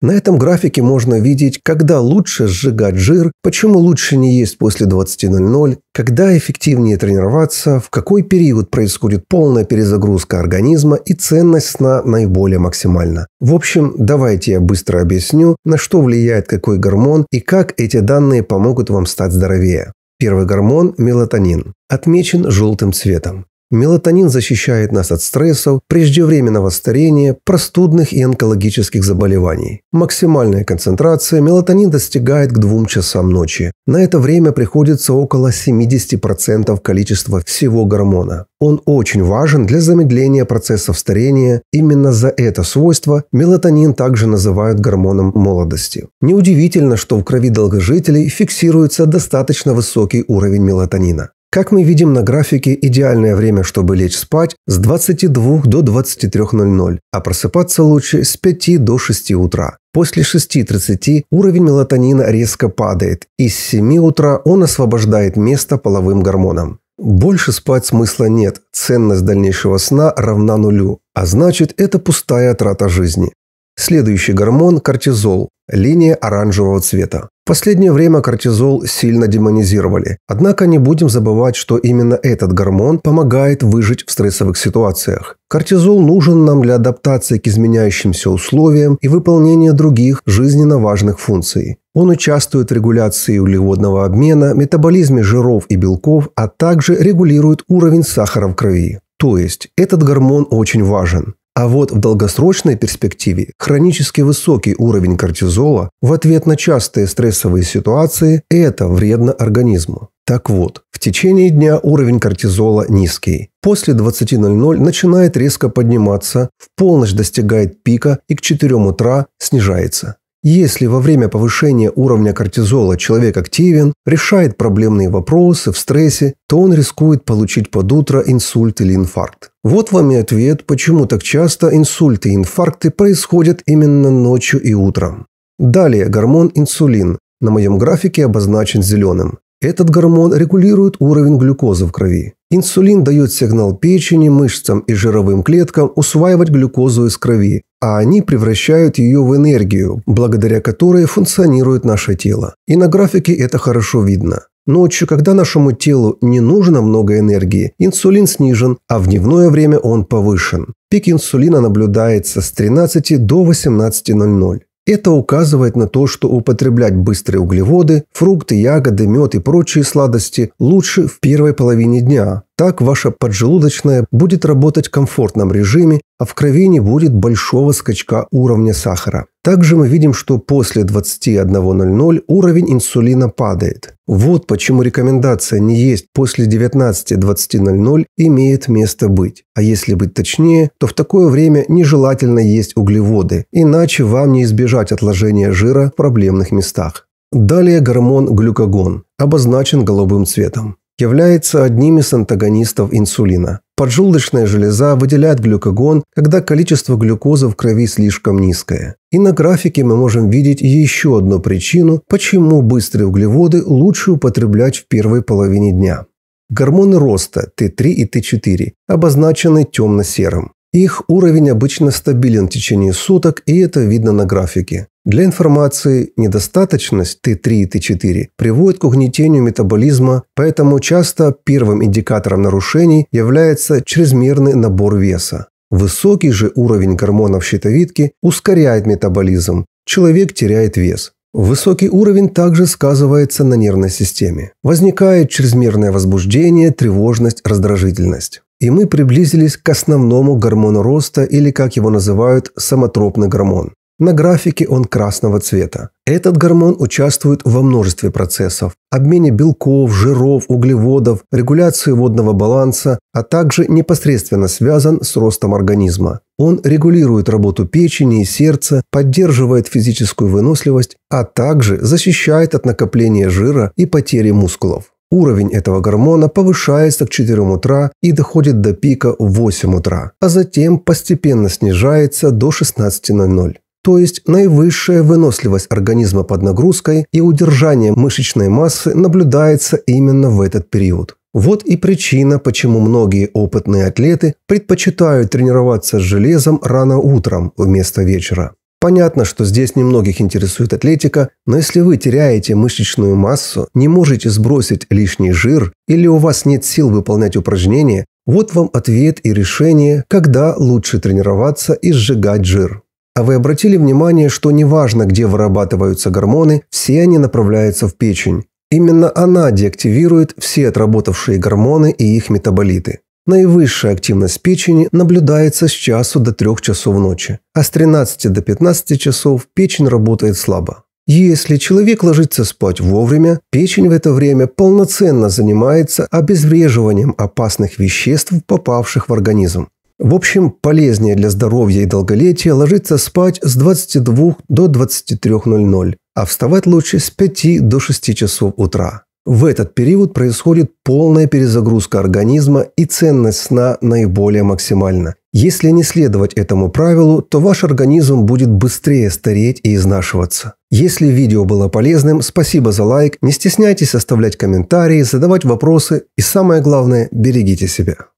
На этом графике можно видеть, когда лучше сжигать жир, почему лучше не есть после 20.00, когда эффективнее тренироваться, в какой период происходит полная перезагрузка организма и ценность сна наиболее максимальна. В общем, давайте я быстро объясню, на что влияет какой гормон и как эти данные помогут вам стать здоровее. Первый гормон – мелатонин, отмечен желтым цветом. Мелатонин защищает нас от стрессов, преждевременного старения, простудных и онкологических заболеваний. Максимальная концентрация мелатонин достигает к 2 часам ночи. На это время приходится около 70% количества всего гормона. Он очень важен для замедления процессов старения. Именно за это свойство мелатонин также называют гормоном молодости. Неудивительно, что в крови долгожителей фиксируется достаточно высокий уровень мелатонина. Как мы видим на графике, идеальное время, чтобы лечь спать, с 22 до 23.00, а просыпаться лучше с 5 до 6 утра. После 6.30 уровень мелатонина резко падает, и с 7 утра он освобождает место половым гормонам. Больше спать смысла нет, ценность дальнейшего сна равна нулю, а значит это пустая трата жизни. Следующий гормон – кортизол, линия оранжевого цвета. В последнее время кортизол сильно демонизировали. Однако не будем забывать, что именно этот гормон помогает выжить в стрессовых ситуациях. Кортизол нужен нам для адаптации к изменяющимся условиям и выполнения других жизненно важных функций. Он участвует в регуляции углеводного обмена, метаболизме жиров и белков, а также регулирует уровень сахара в крови. То есть этот гормон очень важен. А вот в долгосрочной перспективе хронически высокий уровень кортизола в ответ на частые стрессовые ситуации – это вредно организму. Так вот, в течение дня уровень кортизола низкий. После 20.00 начинает резко подниматься, в полночь достигает пика и к 4 утра снижается. Если во время повышения уровня кортизола человек активен, решает проблемные вопросы в стрессе, то он рискует получить под утро инсульт или инфаркт. Вот вам и ответ, почему так часто инсульты и инфаркты происходят именно ночью и утром. Далее гормон инсулин на моем графике обозначен зеленым. Этот гормон регулирует уровень глюкозы в крови. Инсулин дает сигнал печени, мышцам и жировым клеткам усваивать глюкозу из крови, а они превращают ее в энергию, благодаря которой функционирует наше тело. И на графике это хорошо видно. Ночью, когда нашему телу не нужно много энергии, инсулин снижен, а в дневное время он повышен. Пик инсулина наблюдается с 13 до 18.00. Это указывает на то, что употреблять быстрые углеводы, фрукты, ягоды, мед и прочие сладости лучше в первой половине дня, так ваша поджелудочная будет работать в комфортном режиме, а в крови не будет большого скачка уровня сахара. Также мы видим, что после 21.00 уровень инсулина падает. Вот почему рекомендация не есть после 19.20.00 имеет место быть. А если быть точнее, то в такое время нежелательно есть углеводы, иначе вам не избежать отложения жира в проблемных местах. Далее гормон глюкогон, обозначен голубым цветом является одним из антагонистов инсулина. Поджелудочная железа выделяет глюкогон, когда количество глюкозы в крови слишком низкое. И на графике мы можем видеть еще одну причину, почему быстрые углеводы лучше употреблять в первой половине дня. Гормоны роста Т3 и Т4 обозначены темно-серым. Их уровень обычно стабилен в течение суток, и это видно на графике. Для информации, недостаточность Т3 и Т4 приводит к угнетению метаболизма, поэтому часто первым индикатором нарушений является чрезмерный набор веса. Высокий же уровень гормонов щитовидки ускоряет метаболизм, человек теряет вес. Высокий уровень также сказывается на нервной системе. Возникает чрезмерное возбуждение, тревожность, раздражительность. И мы приблизились к основному гормону роста, или как его называют, самотропный гормон. На графике он красного цвета. Этот гормон участвует во множестве процессов – обмене белков, жиров, углеводов, регуляции водного баланса, а также непосредственно связан с ростом организма. Он регулирует работу печени и сердца, поддерживает физическую выносливость, а также защищает от накопления жира и потери мускулов. Уровень этого гормона повышается к 4 утра и доходит до пика в 8 утра, а затем постепенно снижается до 16.00 то есть наивысшая выносливость организма под нагрузкой и удержание мышечной массы наблюдается именно в этот период. Вот и причина, почему многие опытные атлеты предпочитают тренироваться с железом рано утром вместо вечера. Понятно, что здесь немногих интересует атлетика, но если вы теряете мышечную массу, не можете сбросить лишний жир или у вас нет сил выполнять упражнения, вот вам ответ и решение, когда лучше тренироваться и сжигать жир. А вы обратили внимание, что неважно, где вырабатываются гормоны, все они направляются в печень. Именно она деактивирует все отработавшие гормоны и их метаболиты. Наивысшая активность печени наблюдается с часу до 3 часов ночи, а с 13 до 15 часов печень работает слабо. Если человек ложится спать вовремя, печень в это время полноценно занимается обезвреживанием опасных веществ, попавших в организм. В общем, полезнее для здоровья и долголетия ложиться спать с 22 до 23.00, а вставать лучше с 5 до 6 часов утра. В этот период происходит полная перезагрузка организма и ценность сна наиболее максимальна. Если не следовать этому правилу, то ваш организм будет быстрее стареть и изнашиваться. Если видео было полезным, спасибо за лайк, не стесняйтесь оставлять комментарии, задавать вопросы и самое главное, берегите себя.